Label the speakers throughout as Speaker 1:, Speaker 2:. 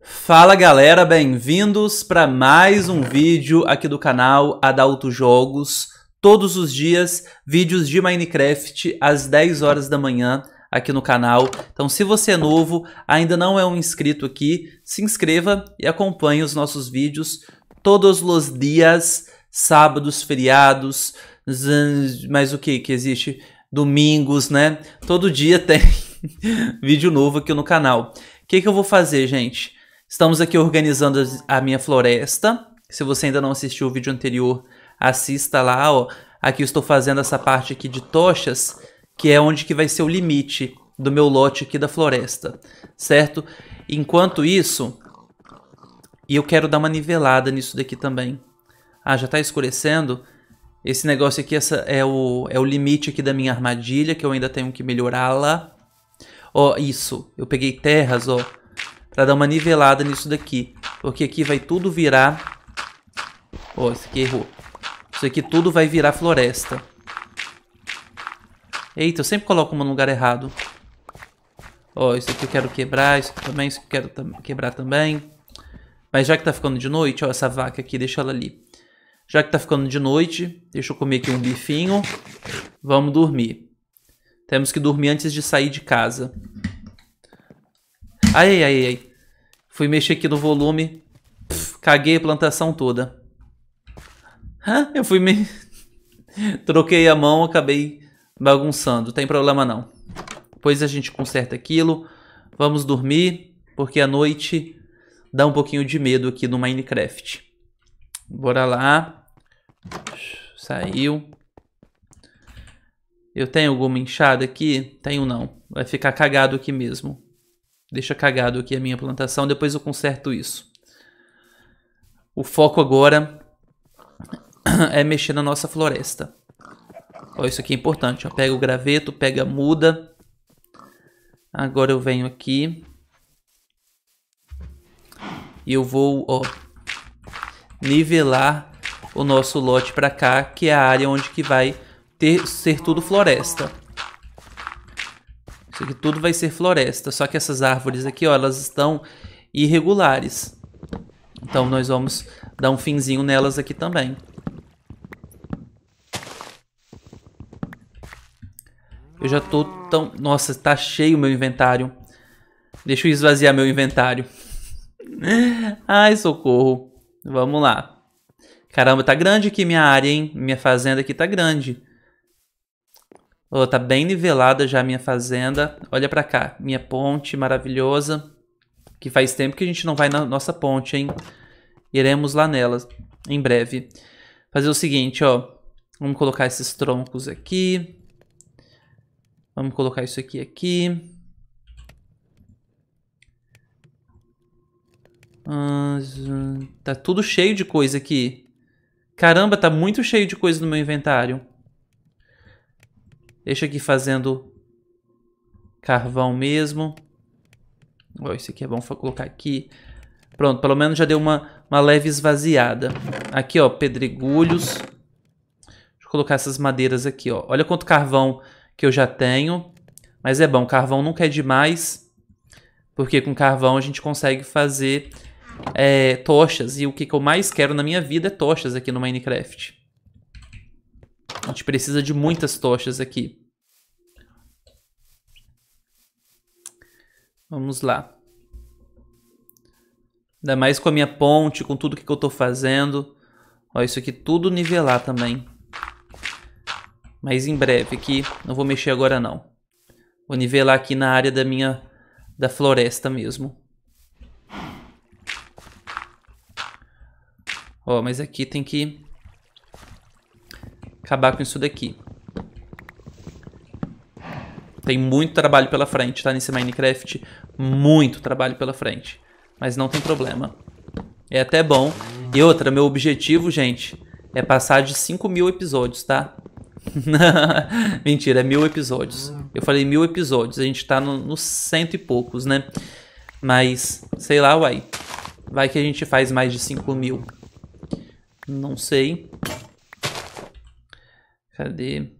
Speaker 1: Fala galera, bem-vindos para mais um vídeo aqui do canal Adalto Jogos. Todos os dias, vídeos de Minecraft às 10 horas da manhã aqui no canal. Então se você é novo, ainda não é um inscrito aqui, se inscreva e acompanhe os nossos vídeos todos os dias, sábados, feriados, mais o que que existe? Domingos, né? Todo dia tem vídeo novo aqui no canal. O que, que eu vou fazer, gente? Estamos aqui organizando a minha floresta. Se você ainda não assistiu o vídeo anterior, assista lá, ó. Aqui eu estou fazendo essa parte aqui de tochas, que é onde que vai ser o limite do meu lote aqui da floresta, certo? Enquanto isso, e eu quero dar uma nivelada nisso daqui também. Ah, já está escurecendo. Esse negócio aqui essa é, o, é o limite aqui da minha armadilha, que eu ainda tenho que melhorá-la. Ó, isso. Eu peguei terras, ó para dar uma nivelada nisso daqui. Porque aqui vai tudo virar... Ó, oh, esse aqui errou. Isso aqui tudo vai virar floresta. Eita, eu sempre coloco uma no lugar errado. Ó, oh, isso aqui eu quero quebrar, isso aqui também, isso aqui eu quero quebrar também. Mas já que tá ficando de noite, ó, essa vaca aqui, deixa ela ali. Já que tá ficando de noite, deixa eu comer aqui um bifinho. Vamos dormir. Temos que dormir antes de sair de casa. Ai, ai, ai. Fui mexer aqui no volume. Pff, caguei a plantação toda. eu fui me... Troquei a mão, acabei bagunçando. Tem problema não. Depois a gente conserta aquilo. Vamos dormir, porque a noite dá um pouquinho de medo aqui no Minecraft. Bora lá. Saiu. Eu tenho alguma inchada aqui? Tenho não. Vai ficar cagado aqui mesmo deixa cagado aqui a minha plantação, depois eu conserto isso. O foco agora é mexer na nossa floresta. Ó, isso aqui é importante, ó. pega o graveto, pega a muda. Agora eu venho aqui. E eu vou, ó, nivelar o nosso lote para cá, que é a área onde que vai ter, ser tudo floresta. Isso aqui tudo vai ser floresta, só que essas árvores aqui, ó, elas estão irregulares. Então nós vamos dar um finzinho nelas aqui também. Eu já tô tão... Nossa, tá cheio o meu inventário. Deixa eu esvaziar meu inventário. Ai, socorro. Vamos lá. Caramba, tá grande aqui minha área, hein? Minha fazenda aqui tá grande. Oh, tá bem nivelada já a minha fazenda. Olha para cá, minha ponte maravilhosa. Que faz tempo que a gente não vai na nossa ponte, hein? Iremos lá nela em breve. Fazer o seguinte, ó. Vamos colocar esses troncos aqui. Vamos colocar isso aqui aqui. Hum, tá tudo cheio de coisa aqui. Caramba, tá muito cheio de coisa no meu inventário. Deixa aqui fazendo carvão mesmo. Oh, isso aqui é bom colocar aqui. Pronto, pelo menos já deu uma, uma leve esvaziada. Aqui, ó, pedregulhos. Deixa eu colocar essas madeiras aqui, ó. Olha quanto carvão que eu já tenho. Mas é bom, carvão nunca é demais. Porque com carvão a gente consegue fazer é, tochas. E o que, que eu mais quero na minha vida é tochas aqui no Minecraft. A gente precisa de muitas tochas aqui. Vamos lá. Ainda mais com a minha ponte, com tudo que eu tô fazendo. Ó, isso aqui tudo nivelar também. Mas em breve aqui, não vou mexer agora não. Vou nivelar aqui na área da minha, da floresta mesmo. Ó, mas aqui tem que acabar com isso daqui. Tem muito trabalho pela frente, tá? Nesse Minecraft, muito trabalho pela frente. Mas não tem problema. É até bom. E outra, meu objetivo, gente, é passar de 5 mil episódios, tá? Mentira, é mil episódios. Eu falei mil episódios, a gente tá nos no cento e poucos, né? Mas, sei lá, uai. Vai que a gente faz mais de 5 mil. Não sei. Cadê?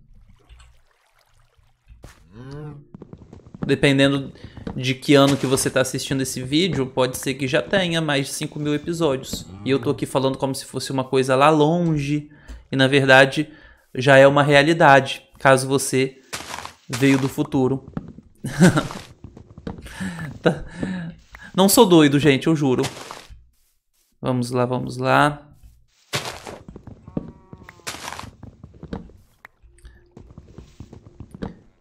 Speaker 1: Dependendo de que ano que você está assistindo esse vídeo, pode ser que já tenha mais de 5 mil episódios. E eu tô aqui falando como se fosse uma coisa lá longe. E na verdade já é uma realidade, caso você veio do futuro. Tá. Não sou doido, gente, eu juro. Vamos lá, vamos lá.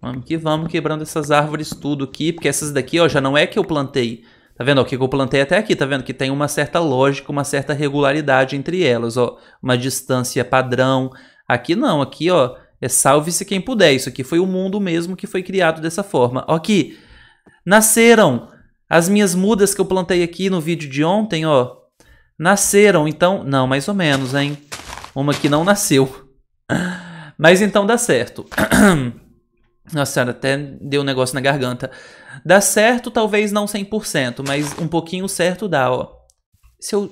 Speaker 1: Vamos que vamos quebrando essas árvores tudo aqui, porque essas daqui, ó, já não é que eu plantei. Tá vendo? O que eu plantei até aqui, tá vendo? Que tem uma certa lógica, uma certa regularidade entre elas, ó. Uma distância padrão. Aqui não, aqui, ó, é salve-se quem puder. Isso aqui foi o mundo mesmo que foi criado dessa forma. Ó aqui, nasceram as minhas mudas que eu plantei aqui no vídeo de ontem, ó. Nasceram, então... Não, mais ou menos, hein? Uma que não nasceu. Mas então dá certo. Nossa até deu um negócio na garganta. Dá certo, talvez não 100%, mas um pouquinho certo dá, ó. Se eu...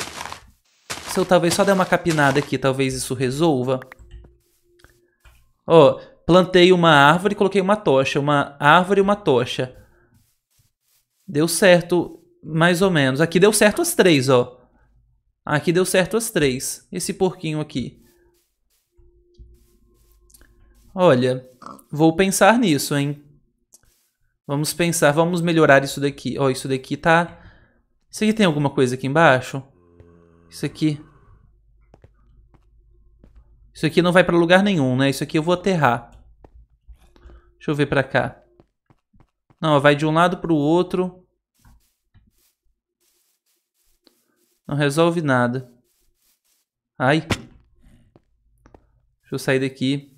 Speaker 1: Se eu talvez só der uma capinada aqui, talvez isso resolva. Ó, plantei uma árvore e coloquei uma tocha. Uma árvore e uma tocha. Deu certo, mais ou menos. Aqui deu certo as três, ó. Aqui deu certo as três. Esse porquinho aqui. Olha, vou pensar nisso, hein? Vamos pensar, vamos melhorar isso daqui. Ó, oh, isso daqui tá... Isso aqui tem alguma coisa aqui embaixo? Isso aqui... Isso aqui não vai pra lugar nenhum, né? Isso aqui eu vou aterrar. Deixa eu ver pra cá. Não, vai de um lado pro outro. Não resolve nada. Ai. Deixa eu sair daqui.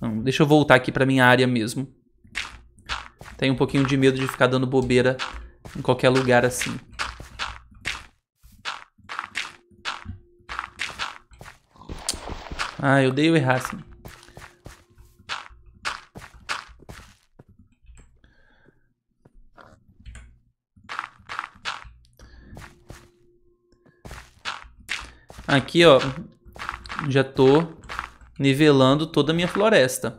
Speaker 1: Não, deixa eu voltar aqui pra minha área mesmo. Tenho um pouquinho de medo de ficar dando bobeira em qualquer lugar assim. Ah, eu dei o errar assim. Aqui, ó. Já tô nivelando toda a minha floresta.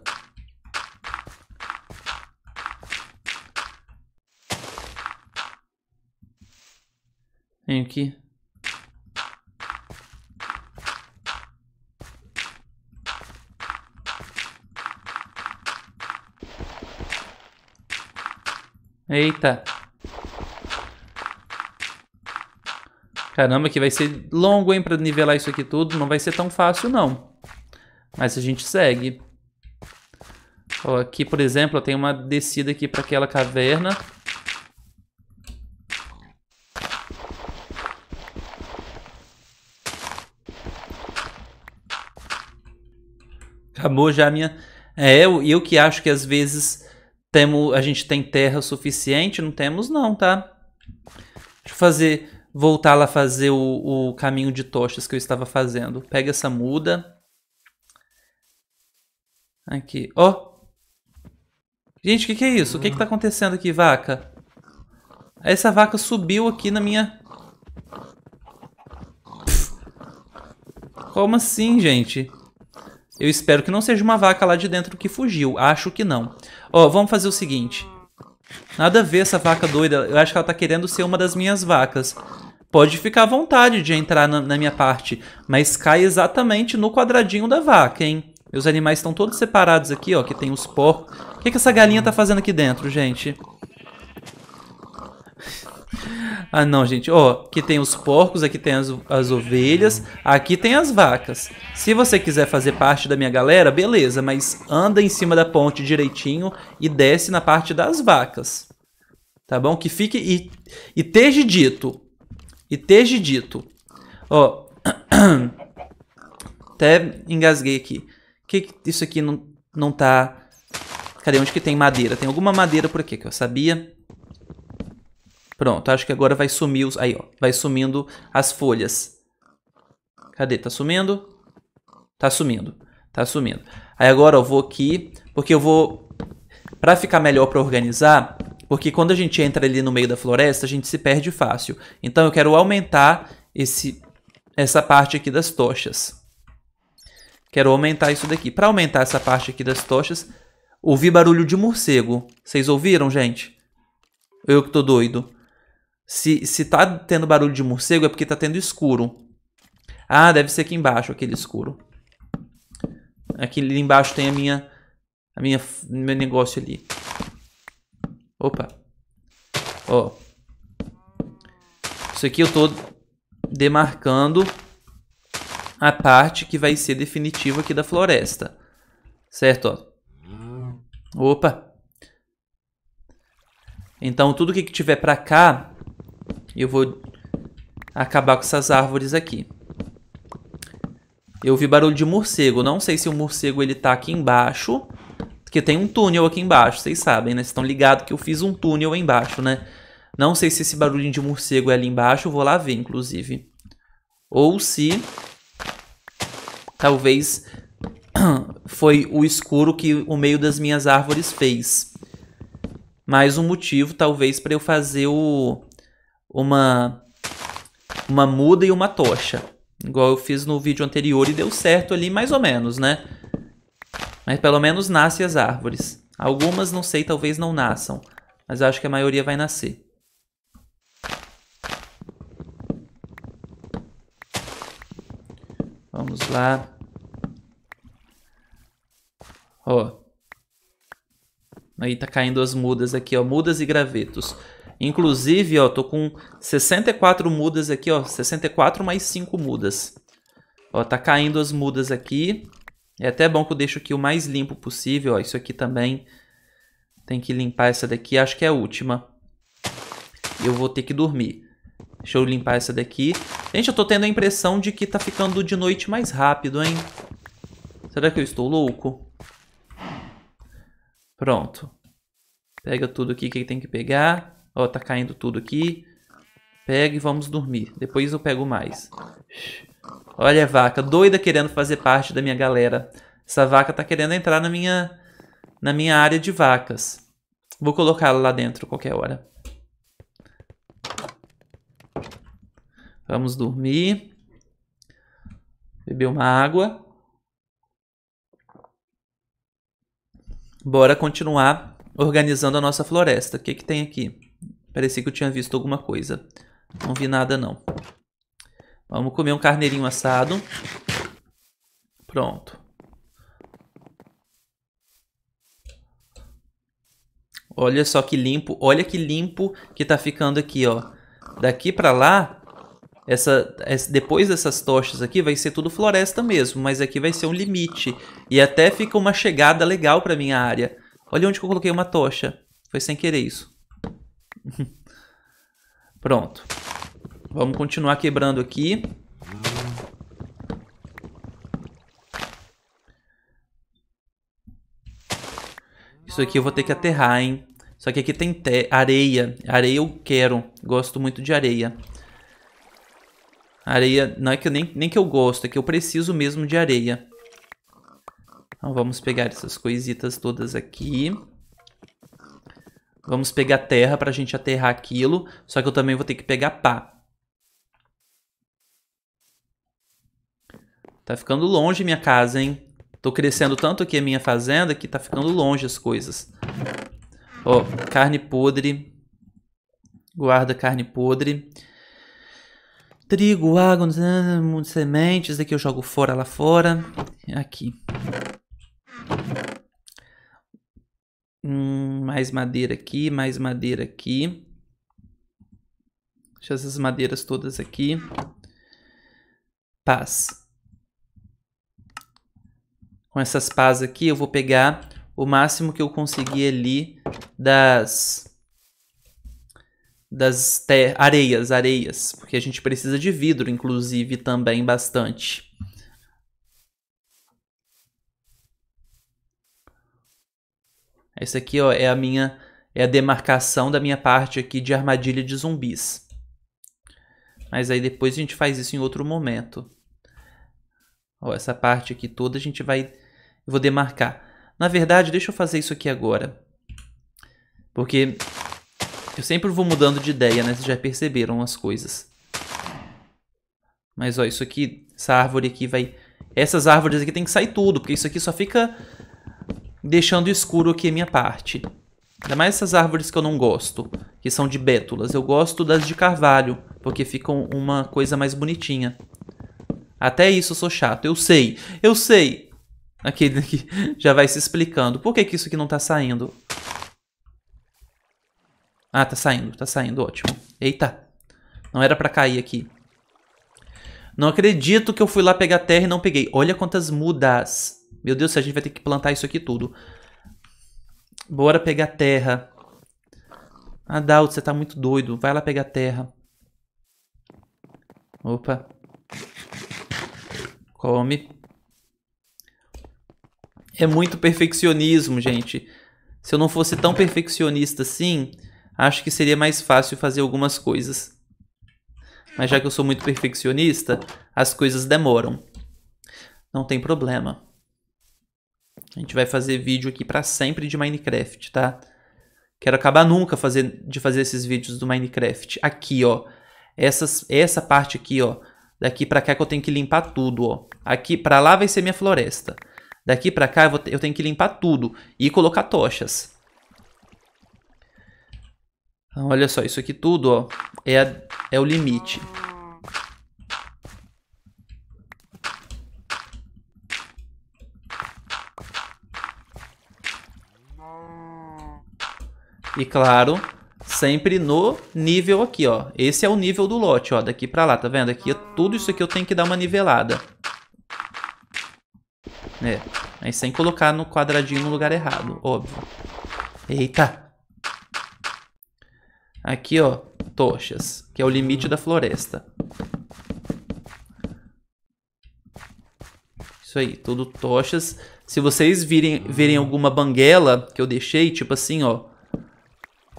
Speaker 1: Venho aqui. Eita. Caramba, que vai ser longo, hein, pra nivelar isso aqui tudo. Não vai ser tão fácil, não. Mas a gente segue. Ó, aqui, por exemplo, tem uma descida aqui para aquela caverna. Acabou já a minha... É, eu, eu que acho que às vezes temo, a gente tem terra suficiente, não temos não, tá? Deixa eu fazer, voltar lá fazer o, o caminho de tochas que eu estava fazendo. Pega essa muda. Aqui, ó. Gente, o que, que, é isso? O que, que tá acontecendo aqui, vaca? Essa vaca subiu aqui na minha... Como assim, gente? Eu espero que não seja uma vaca lá de dentro que fugiu. Acho que não. Ó, vamos fazer o seguinte. Nada a ver essa vaca doida. Eu acho que ela tá querendo ser uma das minhas vacas. Pode ficar à vontade de entrar na, na minha parte, mas cai exatamente no quadradinho da vaca, hein? Meus animais estão todos separados aqui, ó. Que tem os porcos. O que, que essa galinha tá fazendo aqui dentro, gente? ah, não, gente. Ó, aqui tem os porcos, aqui tem as, as ovelhas, aqui tem as vacas. Se você quiser fazer parte da minha galera, beleza. Mas anda em cima da ponte direitinho e desce na parte das vacas. Tá bom? Que fique... E, e teja dito. E teja dito. Ó... Até engasguei aqui que isso aqui não, não tá... Cadê? Onde que tem madeira? Tem alguma madeira por aqui que eu sabia. Pronto, acho que agora vai sumir os... Aí, ó. Vai sumindo as folhas. Cadê? Tá sumindo? Tá sumindo. Tá sumindo. Aí agora eu vou aqui, porque eu vou... Pra ficar melhor pra organizar, porque quando a gente entra ali no meio da floresta, a gente se perde fácil. Então eu quero aumentar esse, essa parte aqui das tochas. Quero aumentar isso daqui. Para aumentar essa parte aqui das tochas, ouvi barulho de morcego. Vocês ouviram, gente? Eu que tô doido. Se, se tá tendo barulho de morcego é porque tá tendo escuro. Ah, deve ser aqui embaixo, aquele escuro. Aqui embaixo tem a minha... A minha... Meu negócio ali. Opa. Ó. Isso aqui eu tô demarcando a parte que vai ser definitiva aqui da floresta. Certo? Ó. Opa! Então, tudo que tiver para cá, eu vou acabar com essas árvores aqui. Eu vi barulho de morcego. Não sei se o morcego ele tá aqui embaixo. Porque tem um túnel aqui embaixo, vocês sabem, né? Vocês estão ligados que eu fiz um túnel embaixo, né? Não sei se esse barulhinho de morcego é ali embaixo. Eu vou lá ver, inclusive. Ou se Talvez foi o escuro que o meio das minhas árvores fez. Mais um motivo, talvez, para eu fazer o, uma, uma muda e uma tocha. Igual eu fiz no vídeo anterior e deu certo ali, mais ou menos, né? Mas pelo menos nasce as árvores. Algumas, não sei, talvez não nasçam. Mas eu acho que a maioria vai nascer. Vamos lá. Ó. Aí tá caindo as mudas aqui, ó. Mudas e gravetos. Inclusive, ó, tô com 64 mudas aqui, ó. 64 mais 5 mudas. Ó, tá caindo as mudas aqui. É até bom que eu deixo aqui o mais limpo possível, ó. Isso aqui também tem que limpar essa daqui. Acho que é a última. Eu vou ter que dormir. Deixa eu limpar essa daqui. Gente, eu tô tendo a impressão de que tá ficando de noite mais rápido, hein? Será que eu estou louco? Pronto. Pega tudo aqui que tem que pegar. Ó, tá caindo tudo aqui. Pega e vamos dormir. Depois eu pego mais. Olha a vaca, doida querendo fazer parte da minha galera. Essa vaca tá querendo entrar na minha, na minha área de vacas. Vou colocá-la lá dentro qualquer hora. Vamos dormir. Beber uma água. Bora continuar organizando a nossa floresta. O que, que tem aqui? Parecia que eu tinha visto alguma coisa. Não vi nada, não. Vamos comer um carneirinho assado. Pronto. Olha só que limpo. Olha que limpo que tá ficando aqui, ó. Daqui pra lá, essa, essa, depois dessas tochas aqui vai ser tudo floresta mesmo, mas aqui vai ser um limite. E até fica uma chegada legal pra minha área. Olha onde que eu coloquei uma tocha. Foi sem querer isso. Pronto. Vamos continuar quebrando aqui. Isso aqui eu vou ter que aterrar, hein? Só que aqui tem areia. Areia eu quero. Gosto muito de areia. Areia, não é que eu nem, nem que eu gosto, é que eu preciso mesmo de areia. Então vamos pegar essas coisitas todas aqui. Vamos pegar terra pra gente aterrar aquilo. Só que eu também vou ter que pegar pá. Tá ficando longe minha casa, hein? Tô crescendo tanto aqui a minha fazenda que tá ficando longe as coisas. Ó, carne podre. Guarda carne podre. Trigo, água, sementes. Daqui eu jogo fora, lá fora. Aqui. Hum, mais madeira aqui, mais madeira aqui. Deixa essas madeiras todas aqui. Paz. Com essas pás aqui, eu vou pegar o máximo que eu conseguir ali das das areias, areias, porque a gente precisa de vidro, inclusive, também bastante. Essa aqui ó, é a minha é a demarcação da minha parte aqui de armadilha de zumbis. Mas aí depois a gente faz isso em outro momento. Ó, essa parte aqui toda a gente vai... Eu vou demarcar. Na verdade, deixa eu fazer isso aqui agora. Porque eu sempre vou mudando de ideia, né? Vocês já perceberam as coisas. Mas, ó, isso aqui, essa árvore aqui vai... Essas árvores aqui tem que sair tudo, porque isso aqui só fica deixando escuro aqui a minha parte. Ainda mais essas árvores que eu não gosto, que são de bétulas. Eu gosto das de carvalho, porque ficam uma coisa mais bonitinha. Até isso eu sou chato. Eu sei, eu sei. Aquele aqui já vai se explicando. Por que, que isso aqui não tá saindo? Ah, tá saindo, tá saindo, ótimo. Eita, não era pra cair aqui. Não acredito que eu fui lá pegar terra e não peguei. Olha quantas mudas. Meu Deus, a gente vai ter que plantar isso aqui tudo. Bora pegar terra. Adalto, você tá muito doido. Vai lá pegar terra. Opa. Come. É muito perfeccionismo, gente. Se eu não fosse tão perfeccionista assim, acho que seria mais fácil fazer algumas coisas. Mas já que eu sou muito perfeccionista, as coisas demoram. Não tem problema. A gente vai fazer vídeo aqui para sempre de Minecraft, tá? Quero acabar nunca fazer, de fazer esses vídeos do Minecraft. Aqui, ó. Essas, essa parte aqui, ó. Daqui pra cá que eu tenho que limpar tudo, ó. Aqui pra lá vai ser minha floresta. Daqui pra cá eu, eu tenho que limpar tudo e colocar tochas. Então, olha só, isso aqui tudo ó, é, a, é o limite. E claro, sempre no nível aqui, ó. Esse é o nível do lote, ó, daqui pra lá, tá vendo? Aqui, é tudo isso aqui eu tenho que dar uma nivelada. É, aí sem colocar no quadradinho no lugar errado, óbvio. Eita! Aqui, ó, tochas, que é o limite da floresta. Isso aí, tudo tochas. Se vocês virem, verem alguma banguela que eu deixei, tipo assim, ó.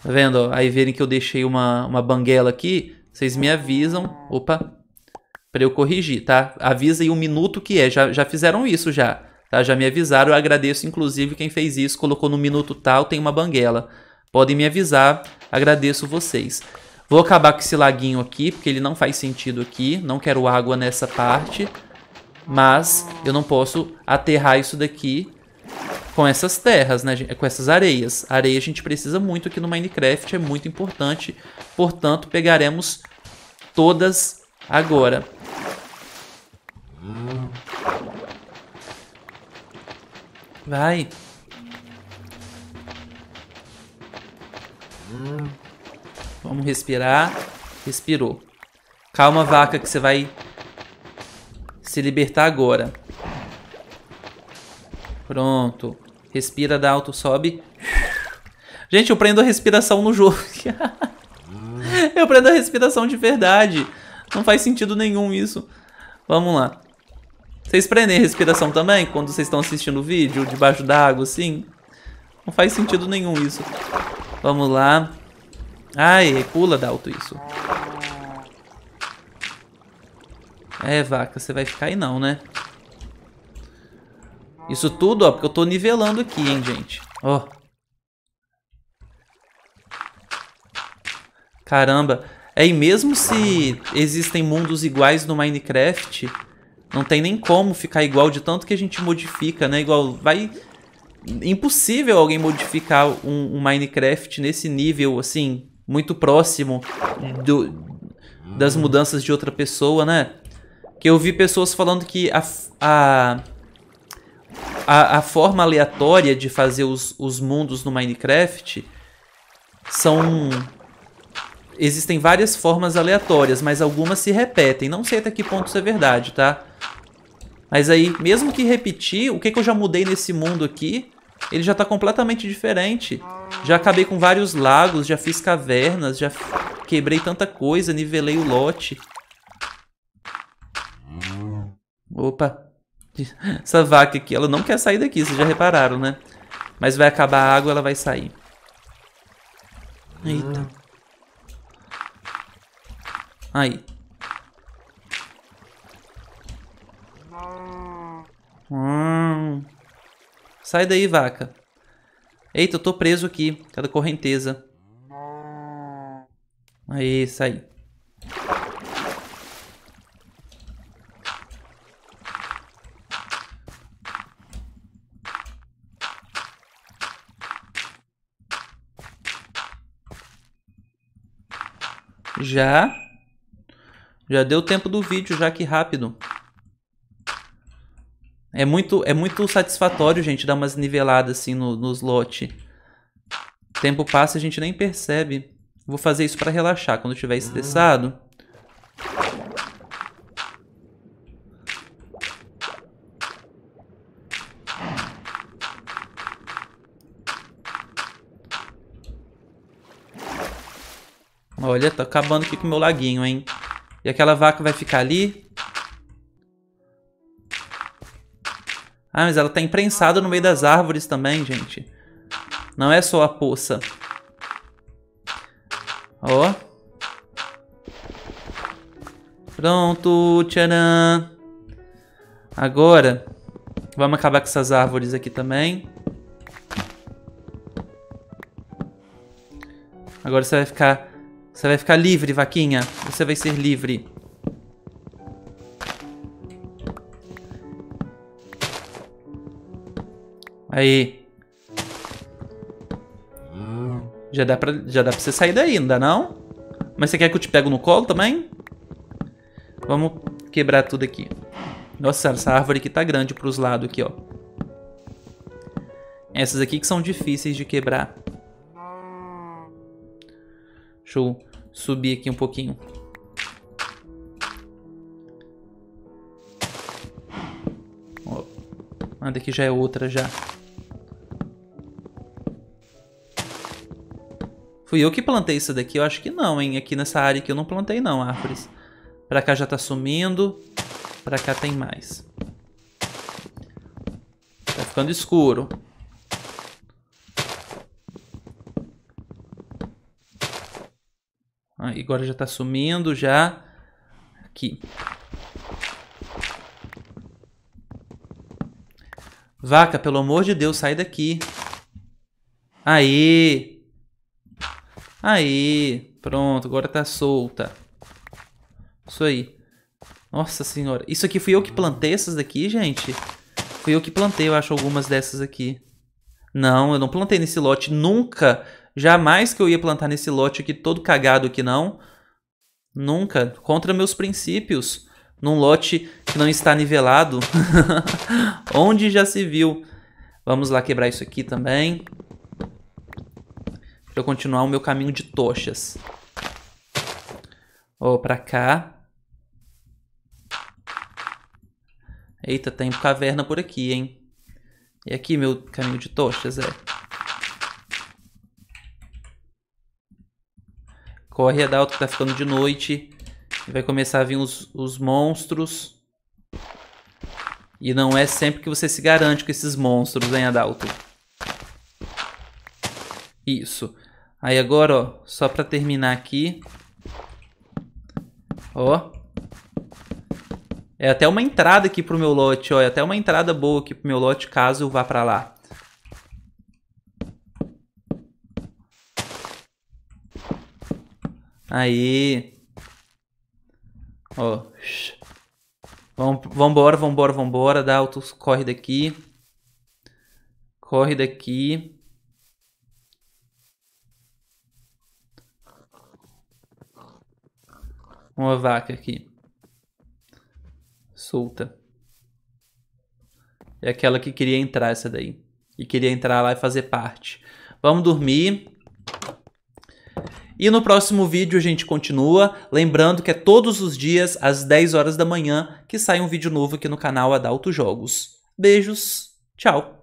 Speaker 1: Tá vendo? Ó? Aí verem que eu deixei uma, uma banguela aqui, vocês me avisam. Opa! Pra eu corrigir, tá? Avisa aí um minuto que é. Já, já fizeram isso já, tá? Já me avisaram. Eu agradeço, inclusive, quem fez isso. Colocou no minuto tal, tem uma banguela. Podem me avisar, agradeço vocês. Vou acabar com esse laguinho aqui, porque ele não faz sentido aqui. Não quero água nessa parte. Mas eu não posso aterrar isso daqui com essas terras, né? Com essas areias. Areia a gente precisa muito aqui no Minecraft, é muito importante. Portanto, pegaremos todas agora. Vai. Vamos respirar. Respirou. Calma, vaca, que você vai se libertar agora. Pronto. Respira, dá alto, sobe. Gente, eu prendo a respiração no jogo. eu prendo a respiração de verdade. Não faz sentido nenhum isso. Vamos lá. Vocês prendem a respiração também quando vocês estão assistindo o vídeo debaixo d'água, assim? Não faz sentido nenhum isso. Vamos lá. Ai, pula, Dalto, isso. É, vaca, você vai ficar aí não, né? Isso tudo, ó, porque eu tô nivelando aqui, hein, gente. Ó. Caramba. É, e mesmo se existem mundos iguais no Minecraft, não tem nem como ficar igual de tanto que a gente modifica, né? Igual, vai impossível alguém modificar um, um, Minecraft nesse nível, assim, muito próximo do, das hum. mudanças de outra pessoa, né? Que eu vi pessoas falando que a, a, a, a forma aleatória de fazer os, os mundos no Minecraft são existem várias formas aleatórias, mas algumas se repetem. Não sei até que ponto isso é verdade, tá? Mas aí, mesmo que repetir, o que, que eu já mudei nesse mundo aqui? Ele já tá completamente diferente. Já acabei com vários lagos, já fiz cavernas, já quebrei tanta coisa, nivelei o lote. Opa. Essa vaca aqui, ela não quer sair daqui, vocês já repararam, né? Mas vai acabar a água, ela vai sair. Eita. Aí. Hum. Sai daí, vaca. Eita, eu tô preso aqui. Cada correnteza. Aí, sai. Já. Já deu tempo do vídeo, já que rápido. É muito, é muito satisfatório, gente, dar umas niveladas assim no, nos lotes. Tempo passa e a gente nem percebe. Vou fazer isso para relaxar quando estiver hum. estressado. Olha, tá acabando aqui com o meu laguinho, hein? E aquela vaca vai ficar ali, Ah, mas ela tá imprensada no meio das árvores também, gente. Não é só a poça. Ó. Pronto, tcharam. Agora, vamos acabar com essas árvores aqui também. Agora você vai ficar... Você vai ficar livre, vaquinha. Você vai ser livre. Aí. Hum. Já dá, pra, já dá pra você sair daí, ainda não? Mas você quer que eu te pego no colo também? Vamos quebrar tudo aqui. Nossa, essa árvore aqui tá grande pros lados aqui, ó. Essas aqui que são difíceis de quebrar. Deixa eu subir aqui um pouquinho. Ó. Ah, daqui já é outra já. Fui eu que plantei isso daqui? Eu acho que não, hein? Aqui nessa área aqui eu não plantei não, árvores. Pra cá já tá sumindo. Pra cá tem mais. Tá ficando escuro. Aí, ah, agora já tá sumindo, já. Aqui. Vaca, pelo amor de Deus, sai daqui. Aí. Aí, pronto, agora tá solta. Isso aí. Nossa senhora. Isso aqui fui eu que plantei essas daqui, gente? Fui eu que plantei, eu acho, algumas dessas aqui. Não, eu não plantei nesse lote. Nunca. Jamais que eu ia plantar nesse lote aqui todo cagado aqui, não. Nunca. Contra meus princípios. Num lote que não está nivelado. Onde já se viu. Vamos lá quebrar isso aqui também. Pra eu continuar o meu caminho de tochas. Ó, oh, pra cá. Eita, tem caverna por aqui, hein? E aqui meu caminho de tochas, é. Corre, Adalto, que tá ficando de noite. vai começar a vir os, os monstros. E não é sempre que você se garante com esses monstros, hein, Adalto? Isso. Aí agora, ó, só para terminar aqui. Ó. É até uma entrada aqui pro meu lote, ó. É até uma entrada boa aqui pro meu lote, caso eu vá para lá. Aí. Ó. Vamos, vambora, vambora, vambora. Dá altos, corre daqui. Corre daqui. uma vaca aqui. Solta. É aquela que queria entrar, essa daí. E queria entrar lá e fazer parte. Vamos dormir. E no próximo vídeo a gente continua, lembrando que é todos os dias às 10 horas da manhã que sai um vídeo novo aqui no canal Adalto Jogos. Beijos, tchau!